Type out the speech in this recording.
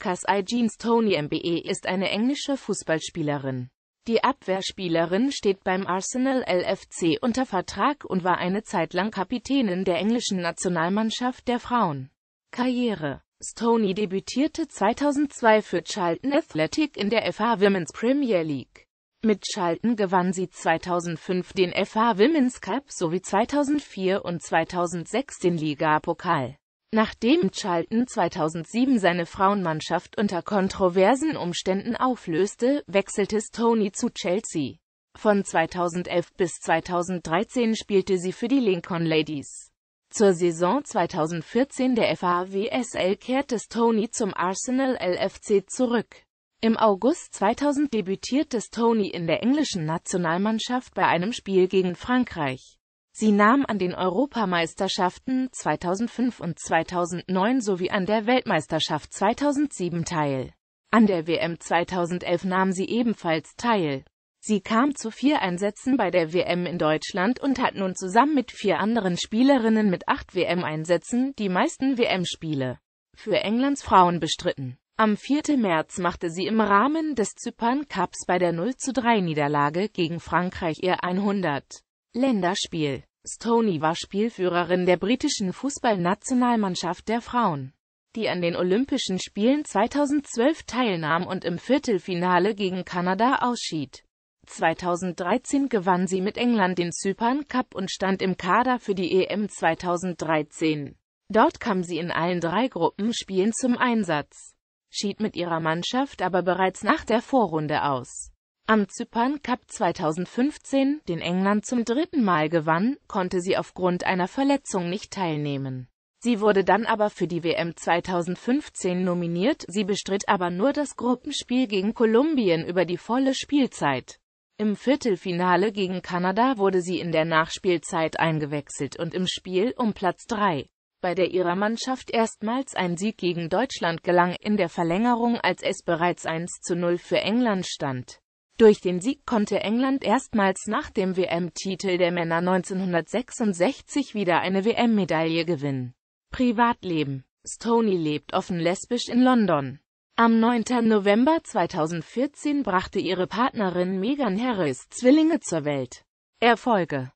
Kasai Jeans Tony MBE ist eine englische Fußballspielerin. Die Abwehrspielerin steht beim Arsenal LFC unter Vertrag und war eine Zeit lang Kapitänin der englischen Nationalmannschaft der Frauen. Karriere Stoney debütierte 2002 für Charlton Athletic in der FA Women's Premier League. Mit Charlton gewann sie 2005 den FA Women's Cup sowie 2004 und 2006 den Ligapokal. Nachdem Charlton 2007 seine Frauenmannschaft unter kontroversen Umständen auflöste, wechselte Stoney zu Chelsea. Von 2011 bis 2013 spielte sie für die Lincoln Ladies. Zur Saison 2014 der FAWSL kehrte Stoney zum Arsenal LFC zurück. Im August 2000 debütierte Stoney in der englischen Nationalmannschaft bei einem Spiel gegen Frankreich. Sie nahm an den Europameisterschaften 2005 und 2009 sowie an der Weltmeisterschaft 2007 teil. An der WM 2011 nahm sie ebenfalls teil. Sie kam zu vier Einsätzen bei der WM in Deutschland und hat nun zusammen mit vier anderen Spielerinnen mit acht WM-Einsätzen die meisten WM-Spiele für Englands Frauen bestritten. Am 4. März machte sie im Rahmen des Zypern Cups bei der 0 zu 3 Niederlage gegen Frankreich ihr 100. Länderspiel. Stoney war Spielführerin der britischen Fußballnationalmannschaft der Frauen, die an den Olympischen Spielen 2012 teilnahm und im Viertelfinale gegen Kanada ausschied. 2013 gewann sie mit England den Zypern Cup und stand im Kader für die EM 2013. Dort kam sie in allen drei Gruppenspielen zum Einsatz, schied mit ihrer Mannschaft aber bereits nach der Vorrunde aus. Am Zypern Cup 2015, den England zum dritten Mal gewann, konnte sie aufgrund einer Verletzung nicht teilnehmen. Sie wurde dann aber für die WM 2015 nominiert, sie bestritt aber nur das Gruppenspiel gegen Kolumbien über die volle Spielzeit. Im Viertelfinale gegen Kanada wurde sie in der Nachspielzeit eingewechselt und im Spiel um Platz 3 bei der ihrer Mannschaft erstmals ein Sieg gegen Deutschland gelang, in der Verlängerung als es bereits 1 zu 0 für England stand. Durch den Sieg konnte England erstmals nach dem WM-Titel der Männer 1966 wieder eine WM-Medaille gewinnen. Privatleben Stoney lebt offen lesbisch in London. Am 9. November 2014 brachte ihre Partnerin Megan Harris Zwillinge zur Welt. Erfolge